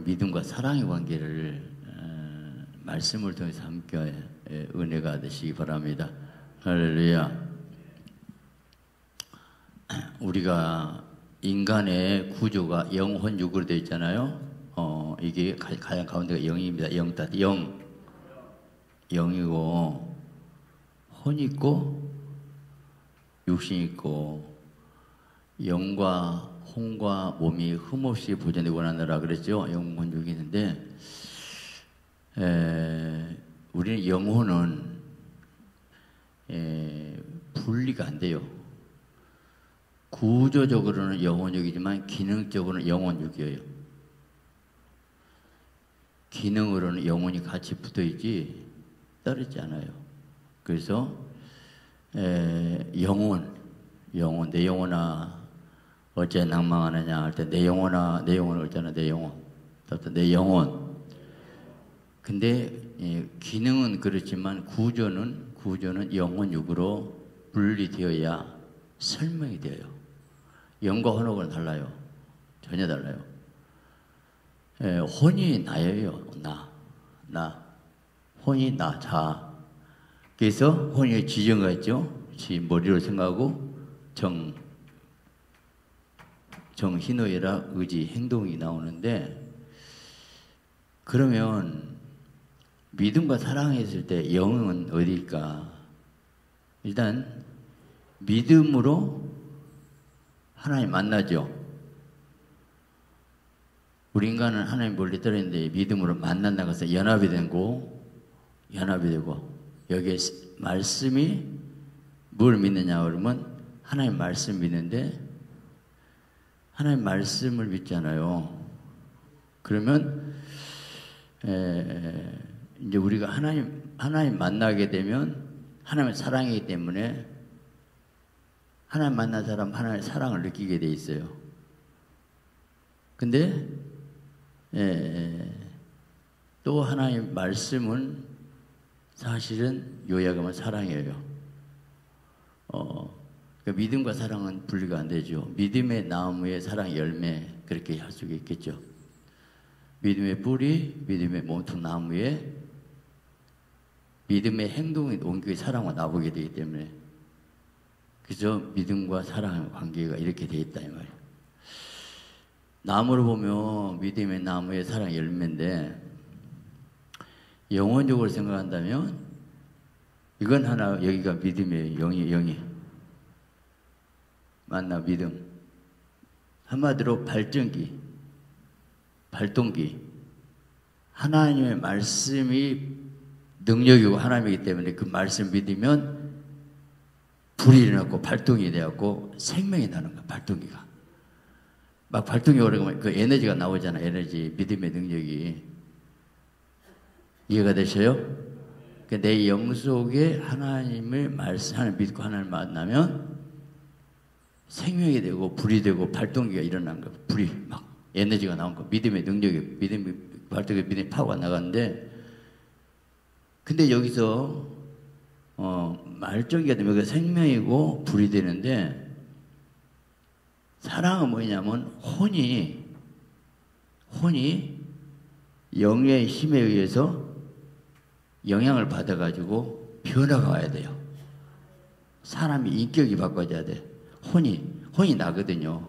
오늘 믿음과 사랑의 관계를 어, 말씀을 통해서 함께 은혜가 되시기 바랍니다. 할렐루야. 우리가 인간의 구조가 영혼 육으로 되어 있잖아요. 어, 이게 가장 가운데가 영입니다. 영다 영. 영이고, 혼 있고, 육신 있고, 영과 홍과 몸이 흠없이 보존이 원하느라 그랬죠. 영혼 육이 있는데 우리는 영혼은 에, 분리가 안 돼요. 구조적으로는 영혼육이지만 기능적으로는 영혼육이에요. 기능으로는 영혼이 같이 붙어있지 떨어지지 않아요. 그래서 에, 영혼, 영혼 내 영혼아 어째 낭망하느냐 할 때 내 영혼아 내 영혼을 어쩌나 내 영혼 내 영혼 근데 기능은 그렇지만 구조는 구조는 영혼 육으로 분리되어야 설명이 돼요 영과 혼옥은 달라요 전혀 달라요 예, 혼이 나예요 나나 혼이 나 자 그래서 혼의 지정가 있죠 지 머리로 생각하고 정 정희노라 의지 행동이 나오는데 그러면 믿음과 사랑했을 때 영은 어디일까? 일단 믿음으로 하나님 만나죠. 우리 인간은 하나님 멀리 떨어는데 믿음으로 만난다고 서 연합이 되고 연합이 되고 여기에 말씀이 뭘 믿느냐 그러면 하나님 말씀 믿는데 하나님 말씀을 믿잖아요. 그러면 에, 이제 우리가 하나님 하나님 만나게 되면 하나님의 사랑이기 때문에 하나님 만난 사람 하나님의 사랑을 느끼게 돼 있어요. 근데 에, 또 하나님 말씀은 사실은 요약하면 사랑이에요. 어, 그 믿음과 사랑은 분리가 안 되죠. 믿음의 나무에 사랑 열매 그렇게 할수 있겠죠. 믿음의 뿌리, 믿음의 몸통 나무에 믿음의 행동이 온교의 사랑과 나보게 되기 때문에 그저 믿음과 사랑의 관계가 이렇게 되어 있다 이 말이에요. 나무를 보면 믿음의 나무에 사랑 열매인데 영원적으로 생각한다면 이건 하나 여기가 믿음의 영이 영이 만나 믿음. 한마디로 발전기, 발동기. 하나님의 말씀이 능력이고 하나님이기 때문에 그 말씀 믿으면 불이 일어났고 발동이 되었고 생명이 나는 거야, 발동기가. 막 발동이 오르면 그 에너지가 나오잖아, 에너지. 믿음의 능력이. 이해가 되셔요? 그러니까 내 영속에 하나님을 말씀, 하나님 믿고 하나님 만나면 생명이 되고 불이 되고 발동기가 일어난 거 불이 막 에너지가 나온 거 믿음의 능력이 믿음의 발동의 믿음의 파워 나갔는데 근데 여기서 어, 말정기가 되면 그 생명이고 불이 되는데 사랑은 뭐냐면 혼이 혼이 영의 힘에 의해서 영향을 받아가지고 변화가 와야 돼요. 사람이 인격이 바꿔져야 돼. 혼이, 혼이 나거든요.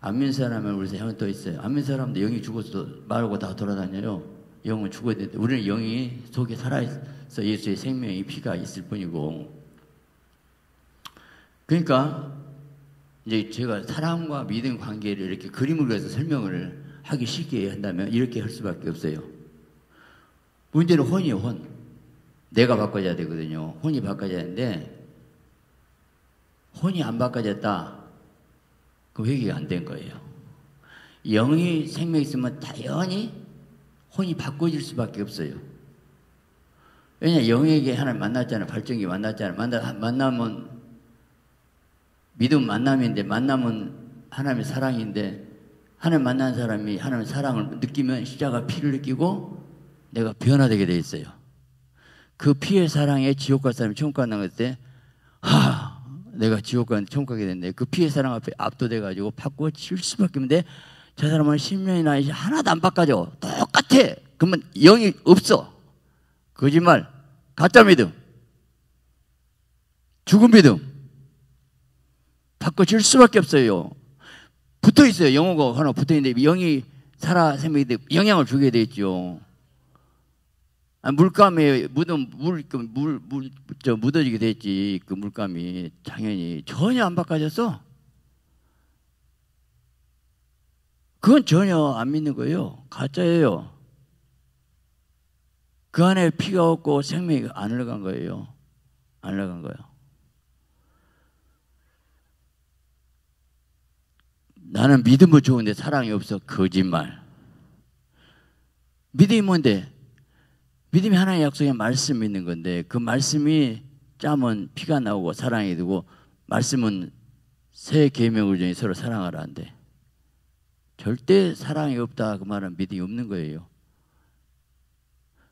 안믿 사람은 우리 사람또 있어요. 안믿 사람도 영이 죽어서 말고 다 돌아다녀요. 영은 죽어야 되는데 우리는 영이 속에 살아있어 예수의 생명의 피가 있을 뿐이고 그러니까 이제 제가 사랑과 믿음 관계를 이렇게 그림을 그려서 설명을 하기 쉽게 한다면 이렇게 할 수밖에 없어요. 문제는 혼이에요, 혼. 내가 바꿔야 되거든요. 혼이 바꿔야 되는데 혼이 안 바꿔졌다. 그 회개가 안 된 거예요. 영이 생명 있으면 당연히 혼이 바꿔질 수밖에 없어요. 왜냐 영에게 하나님 만났잖아요. 발전기 만났잖아요. 만나, 만나면 믿음 만남인데 만남은 하나님의 사랑인데 하나님 만난 사람이 하나님의 사랑을 느끼면 시자가 피를 느끼고 내가 변화되게 돼 있어요. 그 피의 사랑에 지옥 과 사람이 천국 간다고 때 하, 내가 지옥 과 천국 가게 됐네. 그 피해 사랑 앞에 압도돼 가지고 바꾸어 칠 수밖에 없는데 저 사람은 1 0년이나 하나도 안 바꿔줘. 똑같아. 그러면 영이 없어. 거짓말, 가짜 믿음, 죽은 믿음. 바꿔질 수밖에 없어요. 붙어 있어요. 영어가 하나 붙어 있는데 영이 살아 생명이 돼 영향을 주게 되죠. 아, 물감이 묻은 물물물저 그 묻어지게 됐지 그 물감이 당연히 전혀 안 바꿔졌어. 그건 전혀 안 믿는 거예요. 가짜예요. 그 안에 피가 없고 생명이 안 흘러간 거예요. 안 흘러간 거예요. 나는 믿음은 좋은데 사랑이 없어. 거짓말. 믿음이 뭔데? 믿음이 하나의 약속의 말씀이 있는 건데 그 말씀이 짬은 피가 나오고 사랑이 되고 말씀은 새 계명을 중에 서로 사랑하라는데 절대 사랑이 없다 그 말은 믿음이 없는 거예요.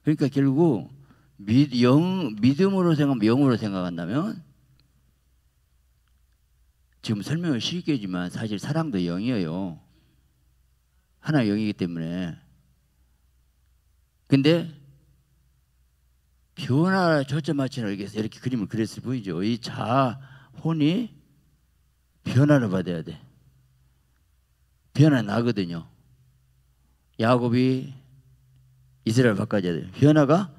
그러니까 결국 믿, 영, 믿음으로 생각하면 영으로 생각한다면 지금 설명을 쉽게 지만 사실 사랑도 영이에요. 하나 의 영이기 때문에. 근데 변화 초점맞지 않겠서 이렇게 그림을 그렸을 보이죠. 이 자혼이 변화를 받아야 돼. 변화 나거든요. 야곱이 이스라엘 바꿔줘야 돼 변화가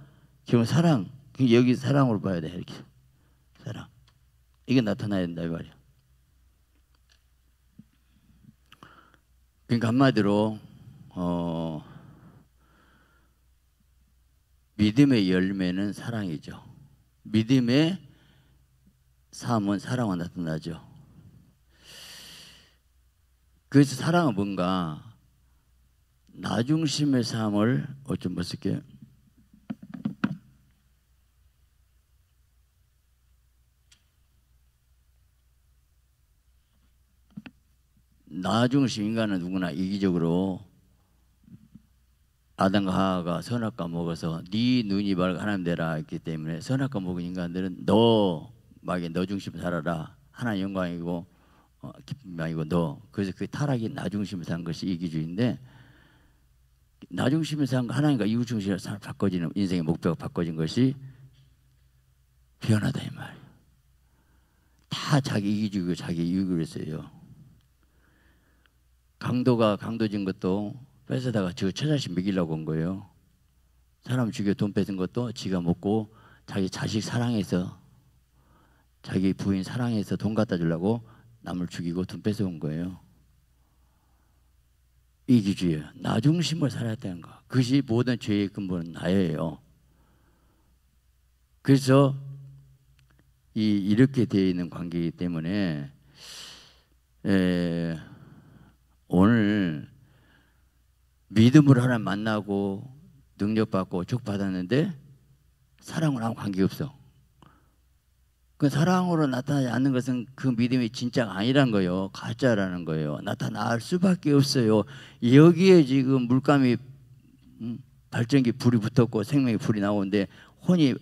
지금 사랑, 그러니까 여기 사랑으로 봐야 돼. 이렇게. 사랑. 이게 나타나야 된다, 이 말이야. 그러니까 한마디로, 어, 믿음의 열매는 사랑이죠. 믿음의 삶은 사랑과 나타나죠. 그래서 사랑은 뭔가 나중심의 삶을 어쩜 봤있게 나중심 인간은 누구나 이기적으로 아담과 하와가 선악과 먹어서 네 눈이 밝아 하나님 되라 했기 때문에 선악과 먹은 인간들은 너 막에 너 중심 살아라 하나 영광이고 어, 기쁨이 아니고 너 그래서 그 타락이 나 중심을 산 것이 이기주의인데 나 중심을 산 하나님과 이웃 중심을산삶 바꿔지는 인생의 목표가 바꿔진 것이 변하다 이 말이에요. 다 자기 이기주의고 자기 이익을 했어요. 강도가 강도진 것도 뺏어다가 저 처자식 먹이려고 온 거예요. 사람 죽여 돈 뺏은 것도 지가 먹고 자기 자식 사랑해서 자기 부인 사랑해서 돈 갖다 주려고 남을 죽이고 돈 뺏어온 거예요. 이기주의예요. 나 중심을 살아야 되는 거. 그것이 모든 죄의 근본은 나예요. 그래서 이 이렇게 되어 있는 관계이기 때문에 에, 오늘 믿음을 하나 만나고 능력받고 쭉 받았는데 사랑을로 아무 관계없어. 그 사랑으로 나타나지 않는 것은 그 믿음이 진짜가 아니란 거예요. 가짜라는 거예요. 나타날 수밖에 없어요. 여기에 지금 물감이 음, 발전기 불이 붙었고 생명의 불이 나오는데 혼이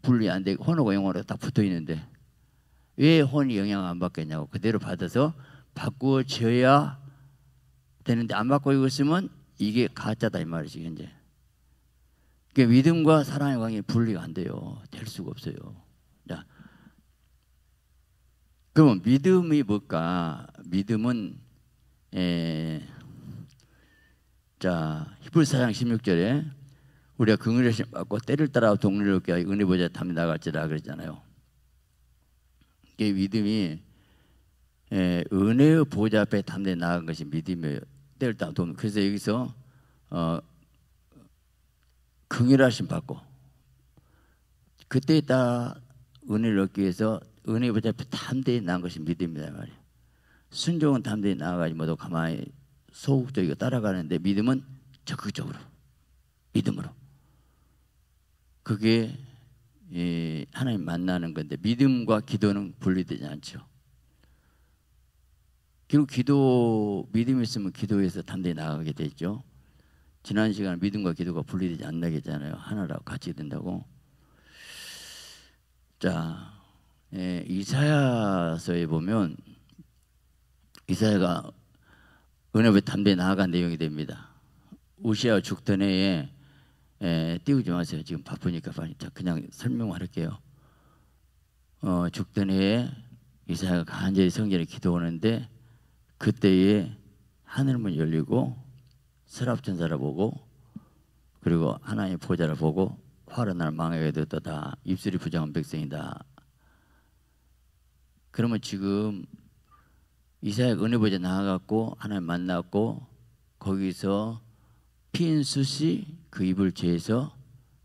분리 안 되고 혼하고 영혼하고 딱 붙어 있는데 왜 혼이 영향 안 받겠냐고 그대로 받아서 바꾸어져야 되는데 안 바꾸고 있으면 이게 가짜다 이 말이지 현재. 그러니까 믿음과 사랑의 관계 분리가 안 돼요. 될 수가 없어요. 자, 그럼 믿음이 뭘까? 믿음은 에, 예, 자 히브리서 장 16절에 우리가 긍휼하심 받고 때를 따라 동료를 얻게 하여 은혜 보좌 탐이 나갈지라 그랬잖아요. 이게 믿음이 에, 예, 은혜의 보좌 앞에 탐대 나간 것이 믿음이에요. 때를 따 돕는. 그래서 여기서 어, 긍휼하심 받고 그때에 은혜를 얻기 위해서 은혜보다 탐대에 난 것이 믿음이다 말이에 순종은 탐대에 나아가지 못하고 가만히 소극적이고 따라가는데 믿음은 적극적으로 믿음으로 그게 하나님 만나는 건데 믿음과 기도는 분리되지 않죠. 그리고 기도 믿음이 있으면 기도에서 단단 나가게 되죠. 지난 시간 믿음과 기도가 분리되지 않는다잖아요 하나라고 같이 된다고. 자, 예, 이사야서에 보면 이사야가 은혜의 담대 나아간 내용이 됩니다. 우시아 죽던 해에 예, 띄우지 마세요. 지금 바쁘니까 그냥 설명할게요. 어, 죽던 해에 이사야가 간절히 성전에 기도하는데 그때에 하늘문 열리고 서랍 천사를 보고 그리고 하나님의 보좌를 보고 화른 날 망하게 되었다. 입술이 부정한 백성이다. 그러면 지금 이사야 은혜 보좌 나아갔고 하나님 만났고 거기서 피인 숱이 그 입을 죄에서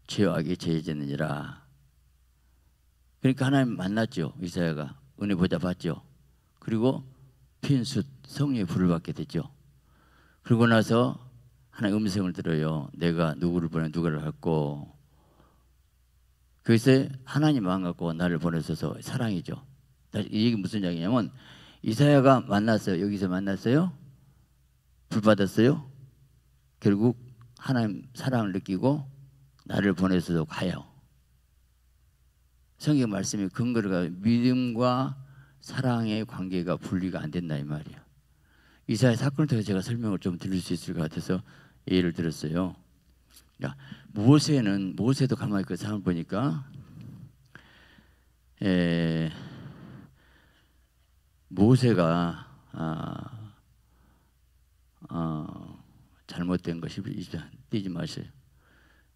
죄악이 죄해졌느니라. 그러니까 하나님 만났죠 이사야가 은혜 보좌 봤죠 그리고 핀숱 성령의 불을 받게 되죠. 그러고 나서 하나의 음성을 들어요. 내가 누구를 보내 누구를 갖고 그래서 하나님 마음 갖고 나를 보내셔서 사랑이죠. 이 얘기 무슨 이야기냐면 이사야가 만났어요. 여기서 만났어요. 불 받았어요. 결국 하나님 사랑을 느끼고 나를 보내셔서 가요. 성경 말씀이 근거가 믿음과 사랑의 관계가 분리가 안 된다 이 말이야. 이사의 사건을 통해서 제가 설명을 좀 드릴 수 있을 것 같아서 예를 들었어요. 그 모세는 모세도 가만히 있 상을 보니까 에, 모세가 아, 아, 잘못된 것이 뛰지 마세요.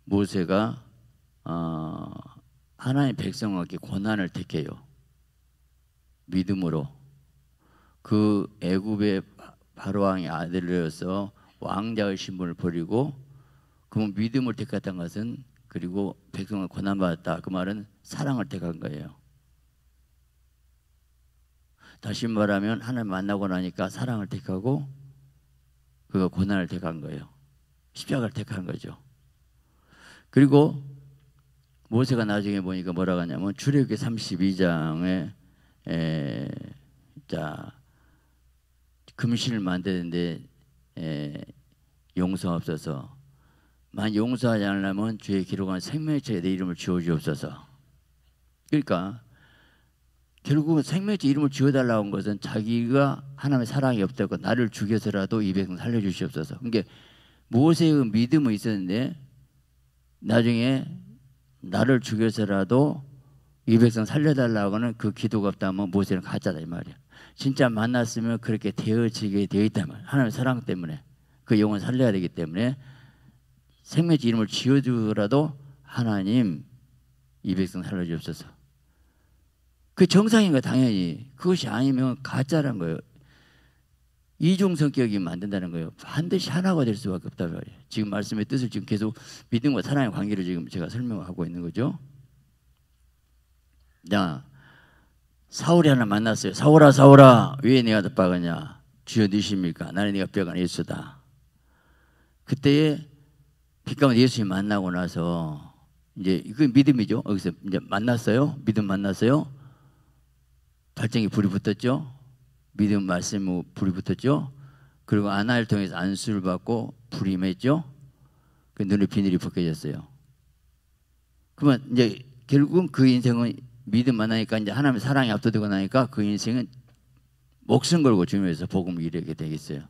모세가 아, 어, 하나님 백성에게 고난을 택해요. 믿음으로 그 애굽의 바로왕의 아들로서 왕자의 신분을 버리고 그 믿음을 택했던 것은 그리고 백성을 고난받았다 그 말은 사랑을 택한 거예요 다시 말하면 하나님 만나고 나니까 사랑을 택하고 그가 고난을 택한 거예요 십자가를 택한 거죠 그리고 모세가 나중에 보니까 뭐라고 하냐면 출애굽기 32장에 에, 자 금신을 만드는데 용서없어서 만 용서하지 않으려면 주의 기록한 생명체에내 이름을 지어주옵소서. 그러니까 결국은 생명체 이름을 지어달라고 한 것은 자기가 하나님의 사랑이 없다고 나를 죽여서라도 이 백성 살려주시옵소서. 그러니까 모세의 그 믿음은 있었는데 나중에 나를 죽여서라도 이 백성 살려달라고 하는 그 기도가 없다면 모세는 가짜다 이 말이야. 진짜 만났으면 그렇게 되어지게 되어 있다면 하나님의 사랑 때문에 그 영혼 살려야 되기 때문에 생명의 이름을 지어주더라도 하나님 이 백성 살려주옵소서. 그 정상인 거 당연히 그것이 아니면 가짜란 거예요. 이중 성격이 만든다는 거예요. 반드시 하나가 될 수밖에 없다 말이에요. 지금 말씀의 뜻을 지금 계속 믿음과 사랑의 관계를 지금 제가 설명하고 있는 거죠. 자, 사울이 하나 만났어요. 사울아 사울아 왜 내가 덧박았냐. 주여 니십니까? 네 나는 네가 뼈가 예수다. 그때에 빛가운 예수님 만나고 나서 이제 그 믿음이죠. 여기서 이제 만났어요. 믿음 만났어요. 발전기 불이 붙었죠. 믿음 말씀으 불이 붙었죠. 그리고 안아를 통해서 안수를 받고 불이 임죠그 눈에 비늘이 벗겨졌어요. 그러면 이제 결국은 그 인생은 믿음 만나니까 이제 하나님의 사랑이 압도되고 나니까 그 인생은 목숨 걸고 주요해서복음이르게 되겠어요.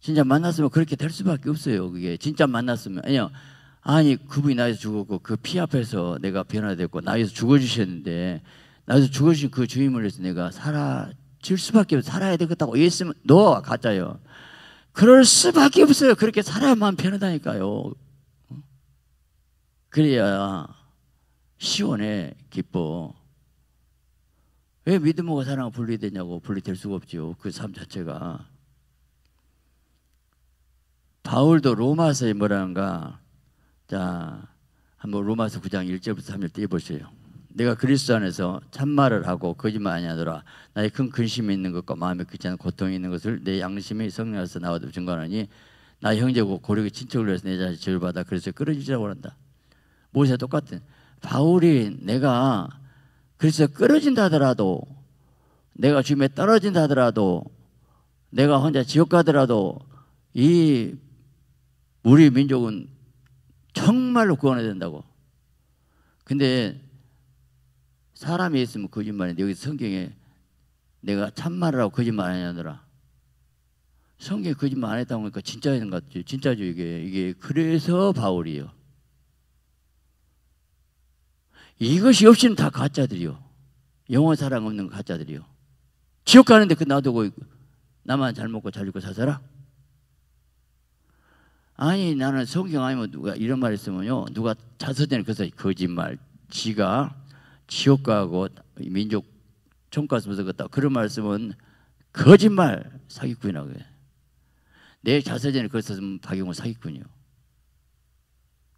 진짜 만났으면 그렇게 될 수밖에 없어요. 그게 진짜 만났으면 아니요. 아니 그분이 나에서 죽었고 그 피 앞에서 내가 변화됐고 나에서 죽어주셨는데 나에서 죽어주신 그 주임을 위해서 내가 살아질 수밖에 없어 살아야 되겠다고 예수님 너 가짜요. 그럴 수밖에 없어요. 그렇게 살아야만 변하다니까요. 그래야 시원해 기뻐 왜 믿음과 사랑 분리되냐고 분리될 수가 없지그삶 자체가 바울도 로마서에 뭐라는가 자 한번 로마서 9장 1절부터 3절 띄보세요 내가 그리스도 안에서 참말을 하고 거짓말 아니하더라 나의 큰 근심이 있는 것과 마음에 그치 않은 고통이 있는 것을 내 양심이 성령에서 나와도 증거하니 나 형제고 고력의 친척을 위해서 내 자식 죄 받아 그래서 끌어지라고 한다 모세 똑같은 바울이 내가 그래서 끊어진다 하더라도 내가 주음에 떨어진다 하더라도 내가 혼자 지옥 가더라도 이 우리 민족은 정말로 구원해야 된다고. 근데 사람이 있으면 거짓말인데 여기 성경에 내가 참말이라고 거짓말 하냐더라 성경에 거짓말 안 했다고 하니까 진짜인 것 같죠. 진짜죠 이게. 이게 그래서 바울이요. 이것이 없이는 다 가짜들이요. 영원 사랑 없는 가짜들이요. 지옥 가는데 그 놔두고 나만 잘 먹고 잘 입고 사살아? 아니 나는 성경 아니면 누가 이런 말 했으면요 누가 자서전에 그래서 거짓말 지가 지옥 가고 민족 총가슴에서 갔다 그런 말씀은 거짓말 사기꾼이라고 해. 내 자서전에 그래서 박영호 사기꾼이요.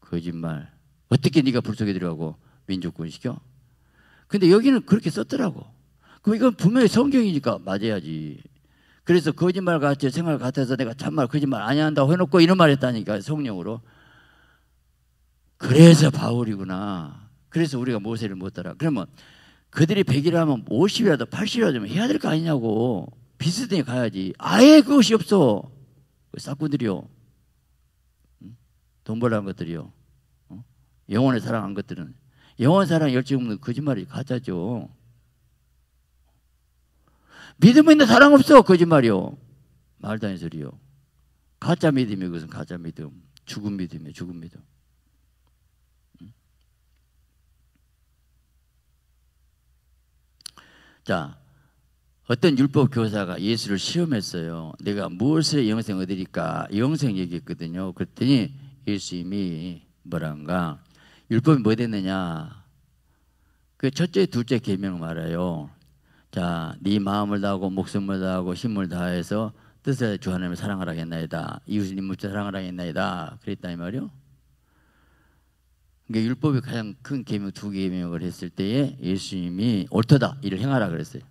거짓말 어떻게 네가 불 속에 들어가고 민족군시켜. 근데 여기는 그렇게 썼더라고. 그럼 이건 분명히 성경이니까 맞아야지. 그래서 거짓말 같이 생활 같아서 내가 참말 거짓말 아니 한다고 해놓고 이런 말 했다니까 성령으로. 그래서 바울이구나. 그래서 우리가 모세를 못 따라. 그러면 그들이 100이라면 하 50이라도 80이라도 해야 될 거 아니냐고. 비슷하게 가야지. 아예 그것이 없어. 싹군들이요. 그 돈 벌라는 것들이요. 어? 영혼의 사랑한 것들은 영원 사랑 열정 없는 거짓말이 가짜죠. 믿음 있는 사랑 없어 거짓말이요. 말도 안 소리요. 가짜 믿음이 그것은 가짜 믿음. 죽은 믿음이 죽은 믿음. 자, 어떤 율법 교사가 예수를 시험했어요. 내가 무엇을 영생 얻으리까? 영생 얘기했거든요. 그랬더니 예수님이 뭐란가? 율법이 뭐 되느냐? 그 첫째, 둘째 계명 말해요. 자, 네 마음을 다하고 목숨을 다하고 힘을 다해서 뜻을 주 하나님을 사랑하라겠나이다. 이웃을 인물 사랑하라겠나이다. 그랬다 이 말이요. 그러니까 율법이 가장 큰 계명 두 계명을 했을 때에 예수님이 옳다다 이를 행하라 그랬어요.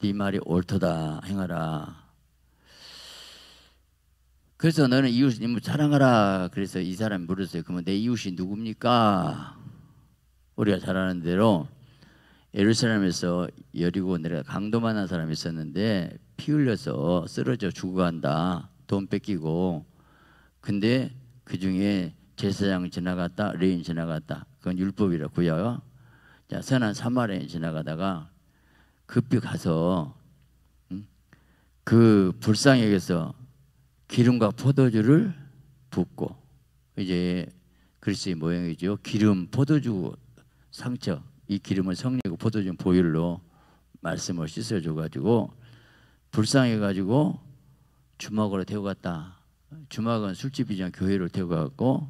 네 말이 옳다다 행하라. 그래서 너는 이웃님을 사랑하라. 뭐 그래서 이 사람이 물었어요. 그러면 내 이웃이 누굽니까? 우리가 잘 아는 대로 예루살렘에서 여리고 내려 강도 만난 사람이 있었는데 피 흘려서 쓰러져 죽어간다. 돈 뺏기고. 근데 그 중에 제사장 지나갔다, 레인 지나갔다. 그건 율법이라 구요. 자, 선한 사마리아 지나가다가 급히 가서 음? 그 불쌍히 여서 기름과 포도주를 붓고 이제 글씨 모양이죠. 기름, 포도주 상처 이 기름을 성리고 포도주 보일로 말씀을 씻어줘가지고 불쌍해가지고 주먹으로 태워갔다. 주막은 술집이지만 교회를 태워갔고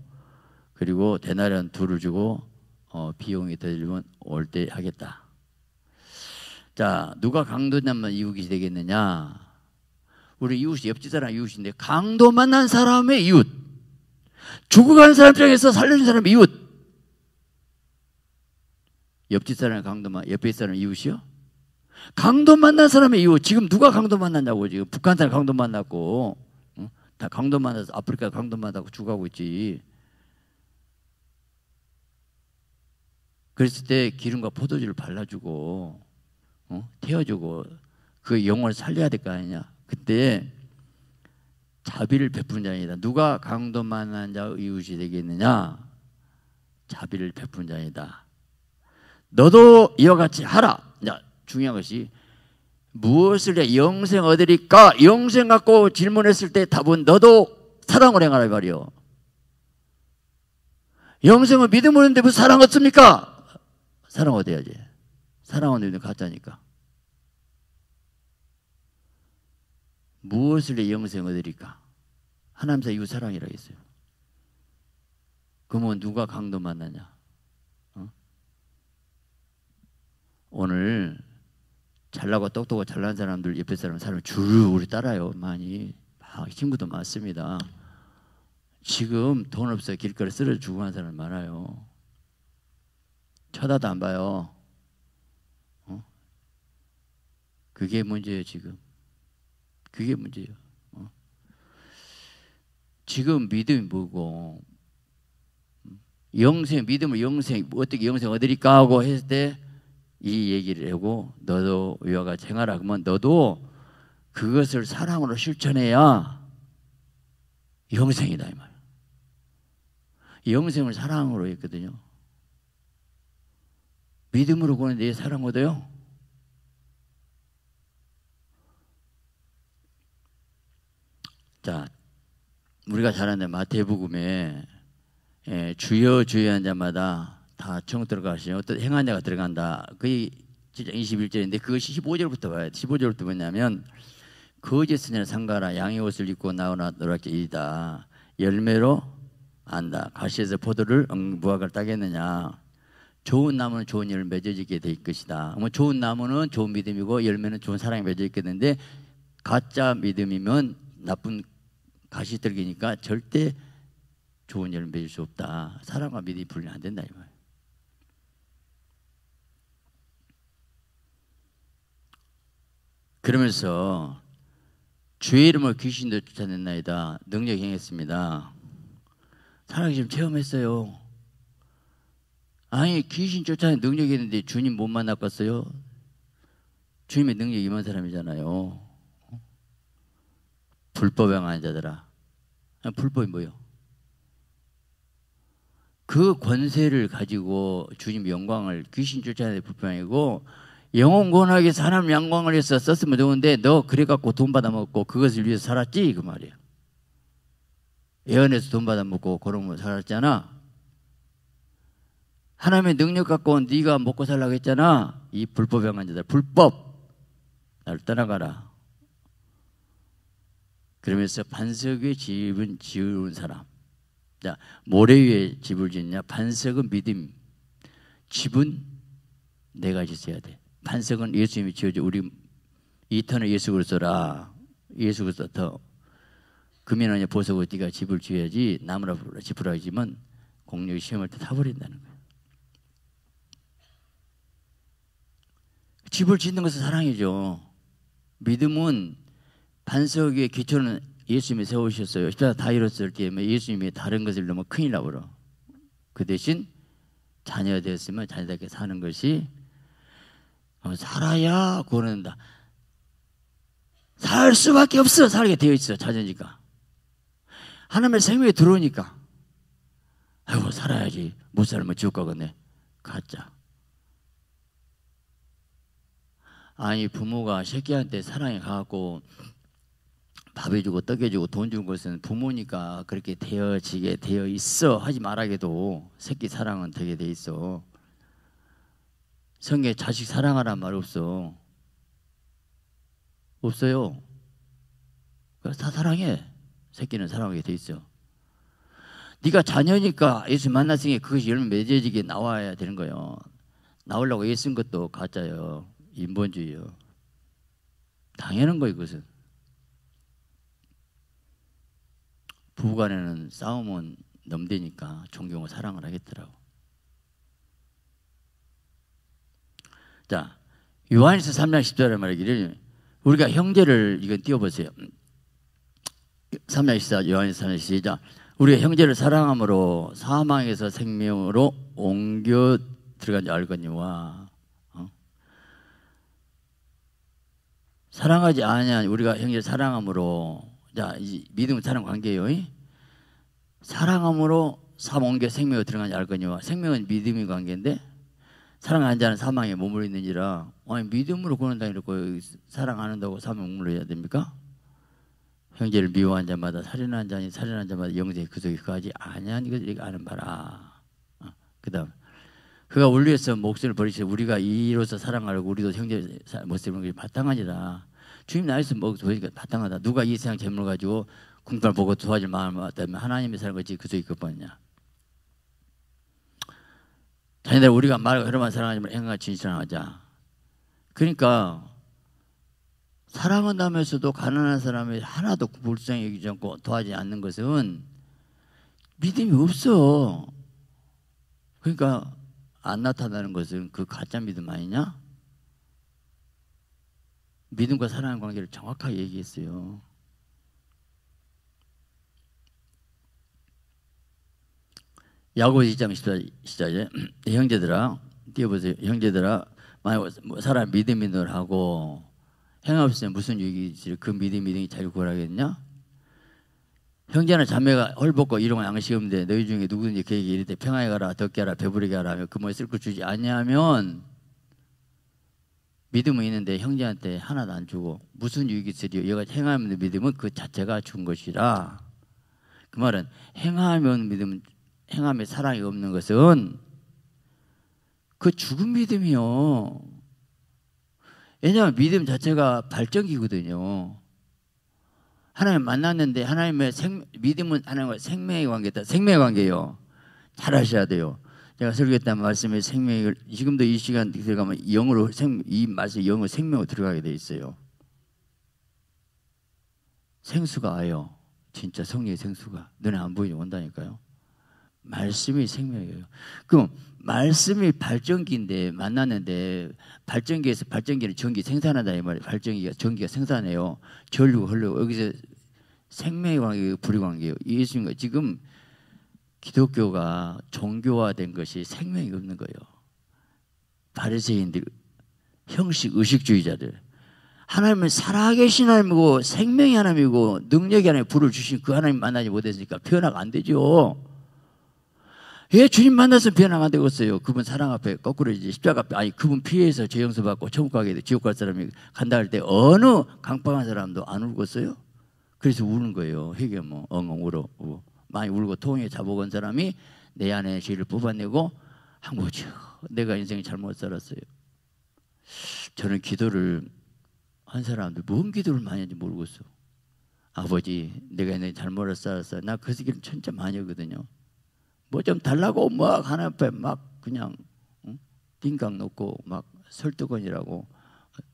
그리고 대나리한 둘을 주고 어, 비용이 들면 리올때 하겠다. 자 누가 강도냐면 이웃이 되겠느냐 우리 이웃이 옆집 사람 이웃인데 강도 만난 사람의 이웃 죽어가는 사람 입장에서 살려준 사람의 이웃 옆집 사람 강도만 옆에 있는 사람 이웃이요? 강도 만난 사람의 이웃 지금 누가 강도 만났냐고 지금 북한 사람 강도 만났고 응? 다 강도 만나서 아프리카 강도 만나고 죽어가고 있지 그랬을 때 기름과 포도주를 발라주고 어? 태워주고 그 영혼을 살려야 될 거 아니냐 그때 자비를 베푼 자이다. 누가 강도 만난 자 이웃이 되겠느냐? 자비를 베푼 자이다. 너도 이와 같이 하라. 자, 중요한 것이 무엇을 해 영생 얻으리까? 영생 갖고 질문했을 때 답은 너도 사랑을 행하라 말이요. 영생은 믿음으로인데 무슨 사랑 없습니까? 사랑 얻어야지. 사랑은 가짜니까. 무엇을 내 영생 얻으리까? 하나님사 유사랑이라 했어요. 그러면 누가 강도 만나냐? 어? 오늘 잘나고 똑똑하고 잘난 사람들 옆에 사람 사람 줄 우리 따라요 많이 막 아, 친구도 많습니다. 지금 돈 없어 길거리 쓰러 죽은 사람 많아요. 쳐다도 안 봐요. 어? 그게 문제예요 지금. 그게 문제예요. 어. 지금 믿음이 뭐고 음, 영생 믿음을 영생 뭐 어떻게 영생 얻으리까 하고 했을 때 이 얘기를 하고 너도 이와 같이 하 그러면 너도 그것을 사랑으로 실천해야 영생이다 이 말. 영생을 사랑으로 했거든요. 믿음으로 구는내 사랑 얻어요. 자, 우리가 잘 아는 마태복음에 예, 주여 주여한 자마다 다 천국 들어가시니 어떤 행한 자가 들어간다. 그게 진짜 21절인데 그것이 15절부터 봐야 돼. 15절부터 뭐냐면 거짓은 상가라 양의 옷을 입고 나오나 노랗게 이다. 열매로 안다. 가시에서 포도를 무화과를 따겠느냐. 좋은 나무는 좋은 일을 맺어지게 될 것이다. 뭐 좋은 나무는 좋은 믿음이고 열매는 좋은 사랑이 맺어있겠는데 가짜 믿음이면 나쁜 가시떨기니까 절대 좋은 열매 맺을 수 없다. 사랑과 믿음이 분리안 된다 이 말. 그러면서 주의 이름을 귀신도 쫓아낸나이다 능력 행했습니다. 사랑이 지금 체험했어요. 아니 귀신 쫓아낸 능력이 있는데 주님 못 만났겠어요? 주님의 능력이 임한 사람이잖아요. 불법에 망한 자들아. 아, 불법이 뭐예요? 그 권세를 가지고 주님 영광을 귀신 쫓아내는 불법이고 영혼 권하게 사람 양광을 해서 썼으면 좋은데 너 그래갖고 돈 받아먹고 그것을 위해서 살았지 그 말이야. 예언에서 돈 받아먹고 그런 걸 살았잖아. 하나님의 능력 갖고 네가 먹고 살라고 했잖아. 이 불법에 관 자들 불법 나를 떠나가라. 그러면서 반석 위에 집은 지은 사람. 자, 모래 위에 집을 짓냐? 반석은 믿음. 집은 내가 짓어야 돼. 반석은 예수님이 지어져. 우리 이터는 예수 그리스도라. 예수 그리스도 더금하냐보석으 네가 집을 지어야지 나무라 지으라 하지만 공력이 시험할 때 타버린다는 거예요. 집을 짓는 것은 사랑이죠. 믿음은 반석의 기초는 예수님이 세우셨어요. 십자가 다 이뤘을 때에 뭐 예수님이 다른 것을 너무 큰일 나버려. 그 대신 자녀 되었으면 자녀답게 사는 것이 어, 살아야 구원한다. 살 수밖에 없어. 살게 되어 있어. 자녀니까. 하나님의 생명이 들어오니까. 아이고 살아야지. 못 살면 죽을 뭐 거겠네. 가짜. 아니 부모가 새끼한테 사랑이 가고 밥해주고 떡해주고 돈 주는 것은 부모니까 그렇게 되어지게 되어 있어 하지 말아게도 새끼 사랑은 되게 돼 있어. 성에 자식 사랑하란 말 없어. 없어요. 그 다 사랑해. 새끼는 사랑하게 돼 있어. 네가 자녀니까 예수 만났으니 그것이 열매 맺어지게 나와야 되는 거예요. 나오려고 애쓴 것도 가짜요. 인본주의요. 당연한 거예요, 그것은. 부부간에는 싸움은 넘대니까 존경을 사랑을 하겠더라고. 자, 요한일서 3장 10절에 말하기를 우리가 형제를 이건 띄워보세요. 3장 14, 요한일서 3장 14. 우리가 형제를 사랑함으로 사망에서 생명으로 옮겨 들어간 줄 알거니와 어? 사랑하지 아니한 우리가 형제를 사랑함으로 자, 이 믿음을 타는 관계예요. 사랑함으로 사원계 생명이 들어가지 알거니와 생명은 믿음의 관계인데 사랑하는 자는 사망에 머무르는지라 아니 믿음으로 구한다 이렇고 사랑하는다고 사망에 머물러야 됩니까? 형제를 미워한 자마다 살인한 자니 살인한 자마다 영생그 속에 가지 아니한 것을 아는 바라 어, 그 다음 그가 원리에서 목숨을 버리시 우리가 이로써 사랑하고 우리도 형제 를 못쓰는 것이 마땅하니라 주님 나에서 뭐으니까 마땅하다. 누가 이 세상 재물 가지고 궁단 보고 도와줄 마음 왔다면 하나님의 사는 거지 그저 있겠냐 자녀들 우리가 말과 흐름만 사랑하지만 행과 진실하자. 그러니까 사랑한다면서도 가난한 사람이 하나도 불쌍히 여기지 않고 도와지 않는 것은 믿음이 없어. 그러니까 안 나타나는 것은 그 가짜 믿음 아니냐? 믿음과 사랑의 관계를 정확하게 얘기했어요. 야고보 2장 14, 시에 형제들아 뛰어보세요. 형제들아 만약 뭐 사람 믿음이 하고 행함 없으 무슨 유익이 지그 믿음이 등이 자유 구하겠냐? 형제나 자매가 헐벗고 이런 양식 없는데 너희 중에 누구든지 그에게 이르되 평안히 가라 덕게 하라 배부르게 하라 하며 그 몸에 쓸것 주지 아니하면 믿음은 있는데 형제한테 하나도 안 주고 무슨 유익이 있으리요? 여가 행하면 믿음은 그 자체가 준 것이라. 그 말은 행하면 믿음, 행함에 사랑이 없는 것은 그 죽은 믿음이요. 왜냐하면 믿음 자체가 발전기거든요. 하나님 만났는데 하나님의 생, 믿음은 하나님과 생명의 관계다. 생명의 관계요. 잘 하셔야 돼요. 제가 설교했던 말씀의 생명을 지금도 이 시간 들어가면 영으로 생, 이 말씀 영으로 생명으로 들어가게 돼 있어요. 생수가 와요. 진짜 성령의 생수가 눈에 안 보이게 온다니까요. 말씀이 생명이에요. 그럼 말씀이 발전기인데 만나는데 발전기에서 발전기는 전기 생산한다 이 말이에요. 발전기가 전기가 생산해요. 전류 흘러 여기서 생명의 관계, 불의 관계요 예수님과 지금 기독교가 종교화된 것이 생명이 없는 거예요. 바리새인들, 형식 의식주의자들, 하나님은 살아계신 하나님이고 생명의 하나님이고 능력의 하나님 불을 주신 그 하나님 만나지 못했으니까 변화가 안 되죠. 예, 주님 만나서 변화가 안 되겠어요. 그분 사랑 앞에 거꾸로 이제 십자가 앞에 아니 그분 피해서 죄형수 받고 천국 가게 돼 지옥 갈 사람이 간다 할 때 어느 강빵한 사람도 안 울겠어요. 그래서 우는 거예요. 회개 뭐 엉엉 울어. 뭐. 많이 울고 통에 잡아온 사람이 내 안에 죄를 뽑아내고 한 거죠. 내가 인생이 잘못 살았어요. 저는 기도를 한 사람들 뭔 기도를 많이 하는지 모르겠어. 아버지, 내가 인생 이 잘못 살았어. 나그 새끼를 천짜 많이 하거든요. 뭐 좀 달라고 막 하나 앞에 막 그냥 응? 어? 띵강 놓고 막 설득원이라고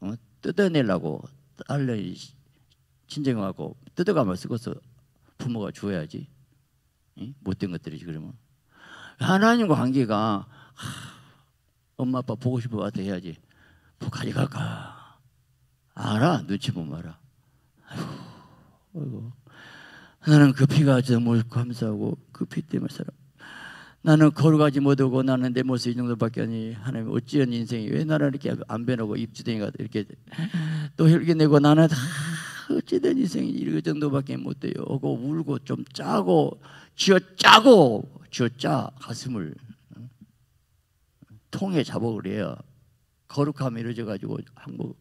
어? 뜯어내려고 딸을 친정하고 뜯어가면 쓰고서 부모가 주어야지 못된 것들이지 그러면 하나님과 관계가 하, 엄마 아빠 보고 싶어 와서 해야지 북한이 뭐 갈까 알아 눈치 보면 알아 아이고, 아이고. 나는 그 피가 너무 감사하고 그피 때문에 살아 나는 걸어가지 못하고 나는 내 모습 이 정도밖에 아니 하나님 어찌한 인생이 왜 나를 이렇게 안 변하고 입주댕이가 이렇게 또 혈기 내고 나는 다 어찌된 인생이 이거 정도밖에 못 돼요. 오고 울고 좀 짜고 쥐어 짜고 쥐어 짜 가슴을 통에 잡아그래요. 거룩함이 루어져 가지고 한국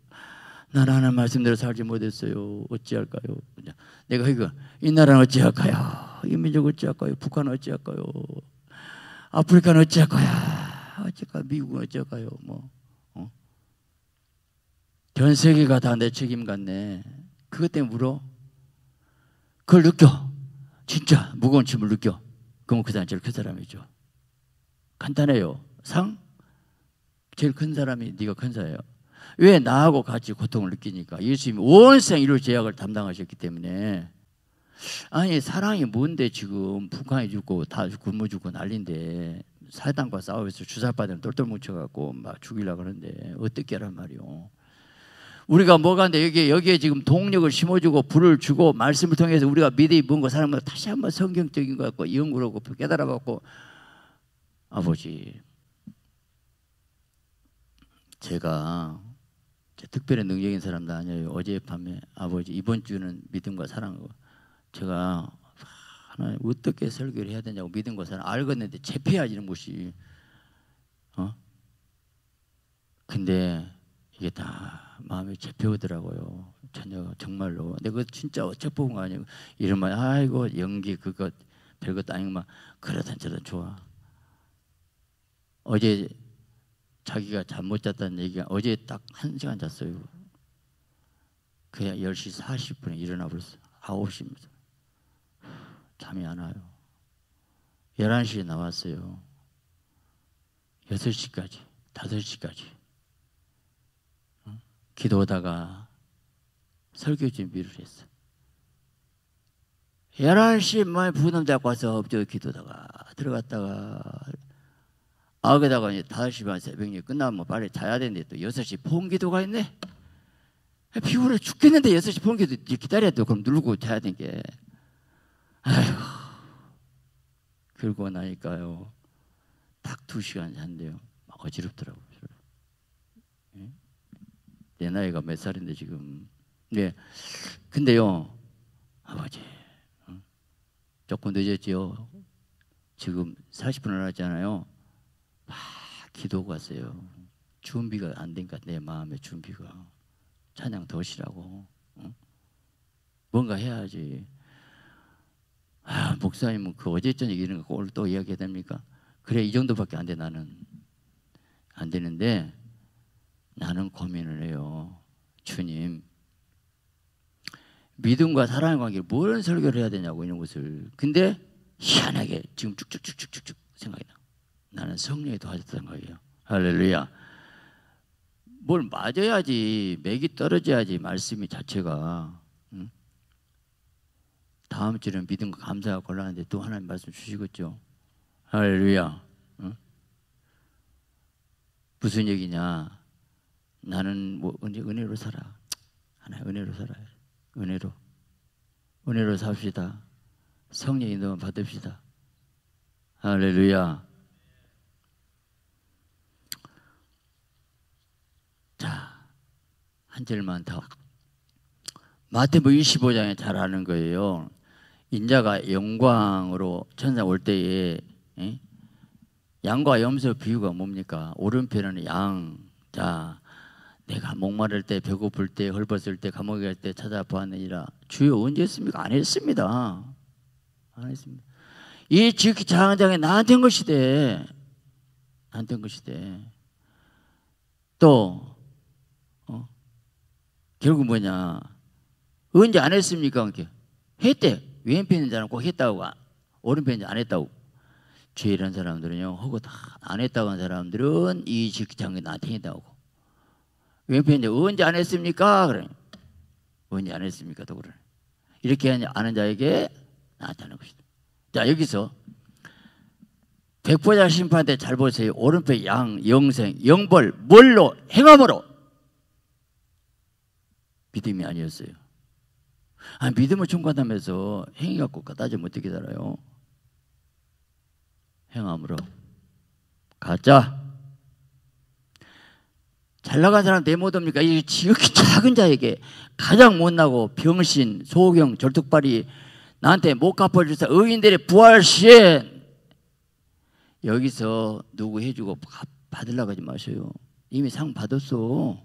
나라 하나 말씀대로 살지 못했어요. 어찌할까요? 내가 이거 이 나라는 어찌할까요? 이 민족 어찌할까요? 북한 어찌할까요? 아프리카는 어찌할까요? 어찌할까? 미국은 어찌할까요? 뭐 어? 전 세계가 다 내 책임 같네. 그것 때문에 울어? 그걸 느껴. 진짜 무거운 짐을 느껴. 그럼 그 사람 제일 큰 사람이죠. 간단해요. 상? 제일 큰 사람이 네가 큰 사예요. 왜 나하고 같이 고통을 느끼니까 예수님이 원생 이룰 제약을 담당하셨기 때문에 아니 사랑이 뭔데 지금 북한이 죽고 다 굶어 죽고 난린데 사단과 싸워서 주사바늘 똘똘 뭉쳐갖고 막 죽이려 그러는데 어떻게 하란 말이오 우리가 뭐가 하는데 여기에, 여기에 지금 동력을 심어주고 불을 주고 말씀을 통해서 우리가 믿 미리 뭔가 사람을 다시 한번 성경적인 것 같고 연구를 하고 깨달아 갖고 아버지 제가 특별히 능력인 사람도 아니에요. 어젯밤에 아버지 이번 주는 믿음과 사랑으로 제가 하나 어떻게 설교를 해야 되냐고 믿음과 사랑 알겠는데 재패야지는 것이 어? 근데 이게 다 마음이 잡혀오더라고요. 전혀 정말로. 근데 그거 진짜 어쩌 뽑은 거 아니고 이러면 아이고 연기 그거 별것도 아니고만 그러던 저런 좋아. 어제 자기가 잠 못 잤다는 얘기가 어제 딱 한 시간 잤어요. 그냥 10시 40분에 일어나 버렸어요. 9시입니다. 잠이 안 와요. 11시에 나왔어요. 6시까지, 5시까지. 기도하다가 설교 준비를 했어. 11시 말 부담대학 와서 엎드 기도다가 들어갔다가 아, 그다가 이제 5시 반 새벽에 끝나면 뭐 빨리 자야 되는데 또 6시 폼기도가 있네. 아, 피곤해 죽겠는데 6시 폼기도 기다려야 돼. 그럼 누르고 자야 되는 게. 아휴. 그러고 나니까요. 딱 2시간 잔대요. 막 어지럽더라고. 내 나이가 몇 살인데 지금. 네. 근데요, 아버지, 어? 조금 늦었지요. 지금 40분을 하잖아요. 막 아, 기도가 왔어요. 준비가 안 되니까 내 마음의 준비가 찬양 더 시라고 어? 뭔가 해야지. 아 목사님은 그 어제 저녁 이런 거 오늘 또 이야기해야 됩니까? 그래 이 정도밖에 안 돼 나는 안 되는데 나는 고민을 예수님 믿음과 사랑의 관계를 뭘 설교를 해야 되냐고 이런 것을 근데 희한하게 지금 쭉쭉쭉쭉쭉 생각이 나 나는 성령이 도와줬다는 거예요 할렐루야 뭘 맞아야지 맥이 떨어져야지 말씀이 자체가 다음 주는 믿음과 감사가 걸렸는데 또 하나님 말씀 주시겠죠 할렐루야 응? 무슨 얘기냐 나는 뭐 언제 은혜로 살아. 하나 은혜로 살아요. 은혜로. 은혜로 삽시다. 성령 인도만 받읍시다. 할렐루야. 자, 한 절만 더. 마태복 25장에 잘 아는 거예요. 인자가 영광으로 천사 올 때에 에? 양과 염소 비유가 뭡니까? 오른편은 양, 자 내가 목마를 때 배고플 때 헐벗을 때 감옥에 갈 때 찾아보았느니라 주여 언제 했습니까? 안 했습니다. 안 했습니다. 이 지극히 장장에 나한테 한것이 돼. 나한테 한것이 돼. 또 어? 결국 뭐냐 언제 안 했습니까? 이렇게 했대 왼편에 있는 사람 꼭 했다고 오른편에 안 했다고 죄일한 사람들은요 허고다 안 했다고 한 사람들은 이 지극히 장에 나한테 했다고 왜편인데 언제 안 했습니까? 그래. 언제 안 했습니까? 도구를. 이렇게 아는 자에게 나왔다는 것이다. 자, 여기서 백보자 심판 때잘 보세요. 오른편 양, 영생, 영벌, 뭘로, 행함으로. 믿음이 아니었어요. 아, 믿음을 총괄하면서 행위 갖고 따지면 어떻게 살아요? 행함으로. 가짜. 잘 나간 사람 대모더입니까? 이 지극히 작은 자에게 가장 못나고 병신, 소경, 절뚝발이 나한테 못 갚아주사 의인들의 부활 시에 여기서 누구 해주고 받으려고 하지 마세요. 이미 상 받았어.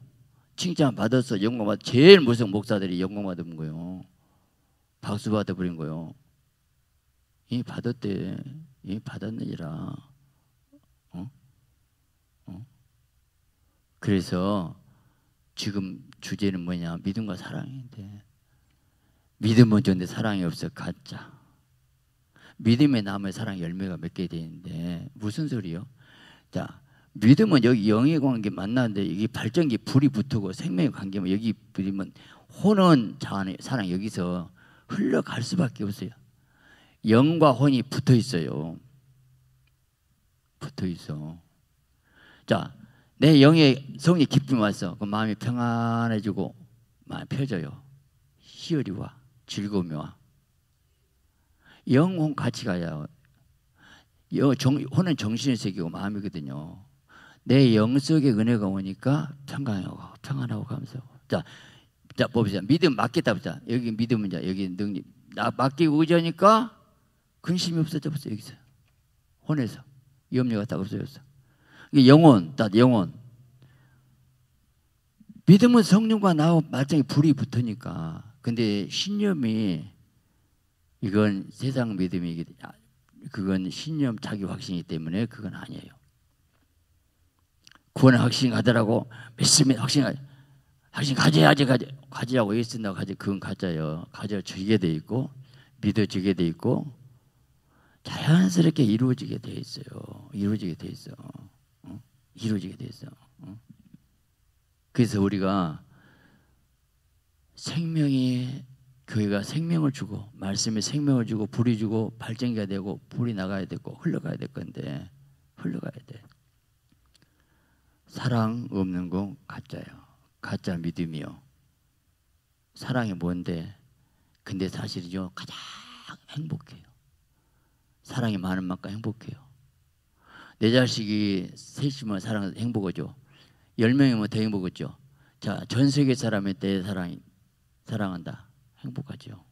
칭찬 받았어. 영광 받 제일 무슨 목사들이 영광 받은 거요. 박수 받아버린 거요. 이미 받았대. 이미 받았느니라. 그래서 지금 주제는 뭐냐? 믿음과 사랑인데 믿음은 좋은데 사랑이 없어 가짜. 믿음에 남을 사랑 열매가 몇 개 되는데 무슨 소리요? 자, 믿음은 여기 영의 관계 만나는데 여기 발전기 불이 붙고 생명의 관계면 뭐 여기 붙으면 혼은 자의 아 사랑 여기서 흘러갈 수밖에 없어요. 영과 혼이 붙어 있어요. 붙어 있어. 자, 내 영의 성의 기쁨이 왔어. 그 마음이 평안해지고 마음이 펴져요. 희열이 와. 즐거움이 와. 영혼 같이 가야 여, 혼은 정신의 세계고 마음이거든요. 내 영속의 은혜가 오니까 평강하고 평안하고 감사하고. 자, 자 봅시다. 믿음 맡겠다 보자. 여기 믿음은 자 여기 능력. 나 맡기고 의지하니까 근심이 없어져 버렸어 여기서 혼에서 염려가 다 없어졌어. 영혼, 딱 영혼. 믿음은 성령과 나와 말짱에 불이 붙으니까. 근데 신념이 이건 세상 믿음이기 아, 그건 신념 자기 확신이기 때문에 그건 아니에요. 구원 확신 가더라고 믿습니 확신 가 확신 가져야지 가져 가지라고 있으나 가지 그건 가져요. 가져지게 돼 있고 믿어지게 돼 있고 자연스럽게 이루어지게 돼 있어요. 이루어지게 돼 있어. 요 이루어지게 됐어. 어? 그래서 우리가 생명이 교회가 생명을 주고 말씀이 생명을 주고 불이 주고 발전기가 되고 불이 나가야 되고 흘러가야 될 건데 흘러가야 돼. 사랑 없는 건 가짜예요. 가짜 믿음이요. 사랑이 뭔데? 근데 사실은요 가장 행복해요. 사랑이 많은 만큼 행복해요. 내 자식이 셋이면 뭐 사랑 행복하죠. 열 명이면 뭐 더 행복하죠. 자, 전 세계 사람이 내 사랑 사랑한다. 행복하죠.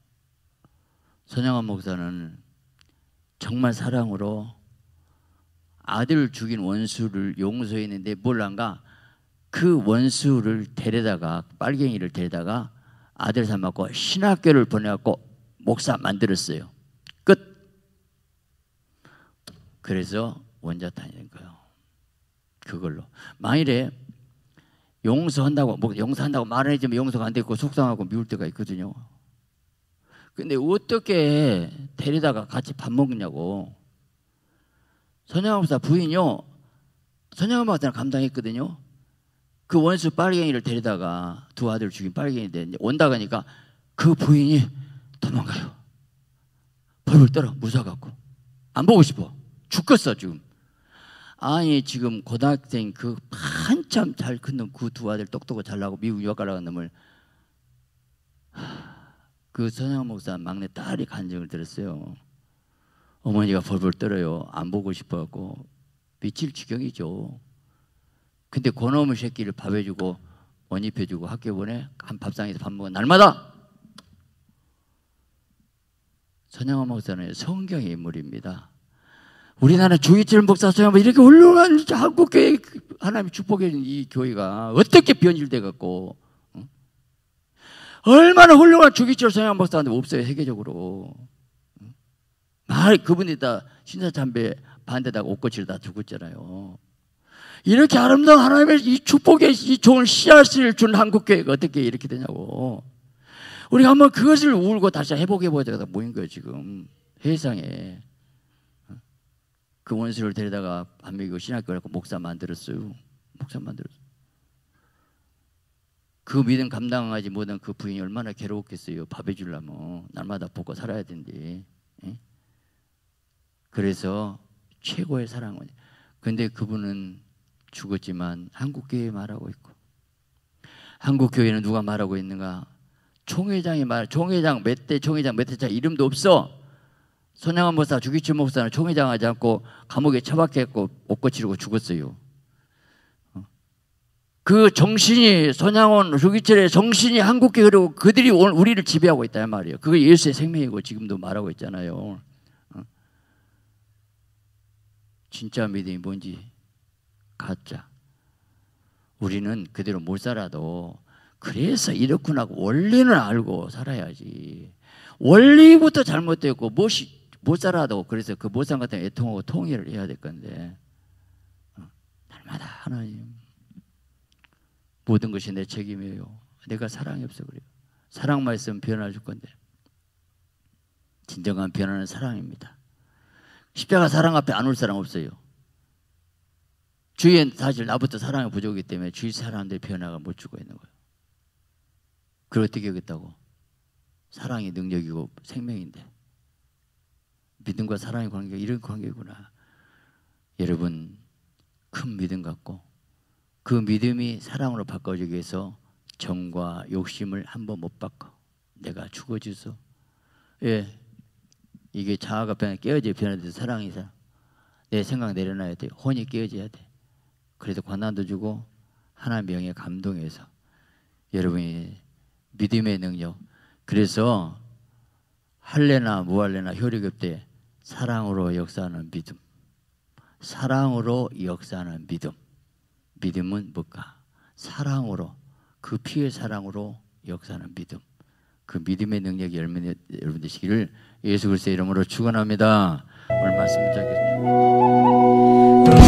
선영환 목사는 정말 사랑으로 아들을 죽인 원수를 용서했는데 뭘 한가? 그 원수를 데려다가 빨갱이를 데려다가 아들 삼았고 신학교를 보내갖고 목사 만들었어요. 끝. 그래서 원자탄인 거예요. 그걸로 만일에 용서한다고 뭐 용서한다고 말을 해주면 용서가 안 되고 속상하고 미울 때가 있거든요. 근데 어떻게 데리다가 같이 밥 먹냐고 선영호 박사 부인요 이선영호 박사는 감당했거든요. 그 원수 빨갱이를 데리다가 두 아들 죽인 빨갱이인데 온다 가니까 그러니까 그 부인이 도망가요. 벌을 떨어 무서워갖고 안 보고 싶어 죽겠어 지금 아니 지금 고등학생 그 한참 잘 크는 그 두 아들 똑똑하고 잘나고 미국 유학 가라는 놈을 그 선양 목사 막내 딸이 간증을 들었어요. 어머니가 벌벌 떨어요. 안 보고 싶어갖고 미칠 지경이죠. 근데 고놈의 새끼를 밥해 주고 원 입혀 주고 학교 보내 한 밥상에서 밥 먹은 날마다 선양호 목사는 성경의 인물입니다. 우리나라 주일질 목사 소양 이렇게 훌륭한 한국교회 하나님 축복해 준이 교회가 어떻게 변질돼 갖고 얼마나 훌륭한 주기철 성향 박사인데 없어요 세계적으로 말 그분이 다 신사 참배 반대다가 옷꽃을 다 두고 있잖아요 이렇게 아름다운 하나님의 이 축복의 이 좋은 씨앗을 준 한국교회가 어떻게 이렇게 되냐고 우리 가 한번 그것을 울고 다시 회복해보자고 모인 거예요 지금 회상에 그 원수를 데려다가 한미교 신학교라고 목사 만들었어요. 목사 만들었어요. 그 믿음 감당하지 못한 그 부인이 얼마나 괴로웠겠어요. 밥해 주려면 날마다 보고 살아야 된대. 예? 그래서 최고의 사랑은 근데 그분은 죽었지만 한국 교회 말하고 있고 한국 교회는 누가 말하고 있는가? 총회장이 말 총회장 몇 대 총회장 몇대차 이름도 없어. 손양원 목사, 주기춘 목사는 총회장하지 않고 감옥에 처박혀있고 옷고 치르고 죽었어요. 어. 그 정신이 손양원, 주기철의 정신이 한국에 흐르고 그들이 우리를 지배하고 있단 말이에요. 그게 예수의 생명이고 지금도 말하고 있잖아요. 어. 진짜 믿음이 뭔지 가짜. 우리는 그대로 못 살아도 그래서 이렇구나 원리는 알고 살아야지. 원리부터 잘못되고 무엇이 못 살아도 그래서 그못산 같은 애통하고 통일을 해야 될 건데 어, 날마다 하나님 모든 것이 내 책임이에요. 내가 사랑이 없어 그래요. 사랑만 있으면 변화 줄 건데 진정한 변화는 사랑입니다. 십자가 사랑 앞에 안 올 사람 없어요. 주위엔 사실 나부터 사랑의 부족이기 때문에 주위 사람들 변화가 못 주고 있는 거예요. 그걸 어떻게 하겠다고? 사랑이 능력이고 생명인데. 믿음과 사랑의 관계 이런 관계구나. 여러분 큰 믿음 갖고 그 믿음이 사랑으로 바꿔주기 위해서 정과 욕심을 한번 못 바꿔 내가 죽어지소 예 이게 자아가 변해 깨어져 변해서 사랑이 사내 생각 내려놔야 돼 혼이 깨어져야 돼 그래서 권한도 주고 하나님 명예 감동해서 여러분이 믿음의 능력 그래서 할례나무할례나 효력이 없대 사랑으로 역사하는 믿음. 사랑으로 역사하는 믿음. 믿음은 뭘까? 사랑으로 그 피의 사랑으로 역사하는 믿음. 그 믿음의 능력이 여러분들시기를 예수 그리스도의 이름으로 축원합니다. 오늘 말씀 듣겠습니다.